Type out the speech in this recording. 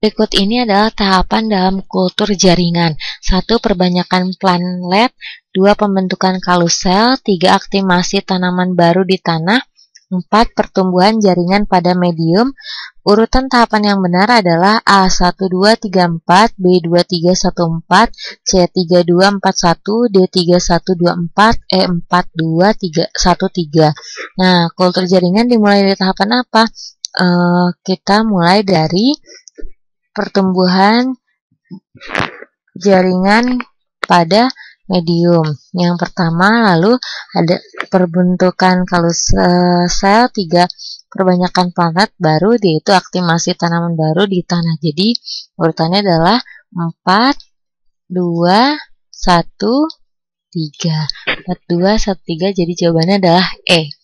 Berikut ini adalah tahapan dalam kultur jaringan. satu, Perbanyakan planet, dua, Pembentukan kalusel, tiga, Aktimasi tanaman baru di tanah, empat, Pertumbuhan jaringan pada medium. Urutan tahapan yang benar adalah A1234, B2314, C3241, D3124, E4213. Nah, kultur jaringan dimulai dari tahapan apa? Uh, kita mulai dari pertumbuhan jaringan pada medium. Yang pertama lalu ada perbentukan kalau sel tiga perbanyakan planet baru yaitu aktivasi tanaman baru di tanah. Jadi urutannya adalah 4 2 1 3. 4 2 1 3 jadi jawabannya adalah E.